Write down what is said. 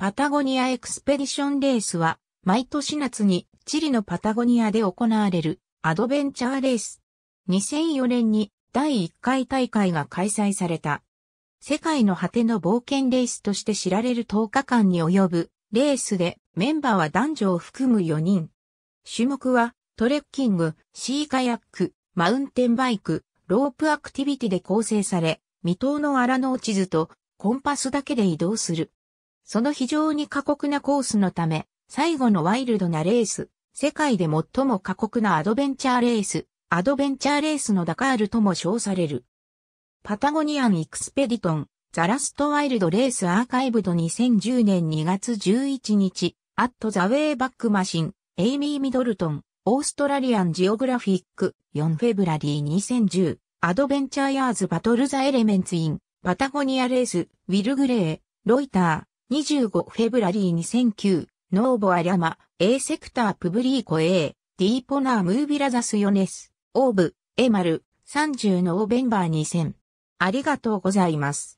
パタゴニアエクスペディションレースは、毎年夏にチリのパタゴニアで行われるアドベンチャーレース。2004年に第1回大会が開催された。世界の果ての冒険レースとして知られる10日間に及ぶレースでメンバーは男女を含む4人。種目はトレッキング、シーカヤック、マウンテンバイク、ロープアクティビティで構成され、未踏の荒の地図とコンパスだけで移動する。その非常に過酷なコースのため、最後のワイルドなレース、世界で最も過酷なアドベンチャーレース、アドベンチャーレースのダカールとも称される。パタゴニアン・エクスペディトン、ザラストワイルドレースアーカイブド2010年2月11日、アットザウェイバックマシン、エイミー・ミドルトン、オーストラリアン・ジオグラフィック、4フェブラリー2010、アドベンチャーヤーズ・バトル・ザ・エレメンツ・イン、パタゴニア・レース、ウィル・グレー、ロイター、25フェブラリー2009、ノーボアリャマ、A セクタープブリーコ A、ディーポナームービラザスヨネス、オーブ、エマル、30ノーベンバー2000。ありがとうございます。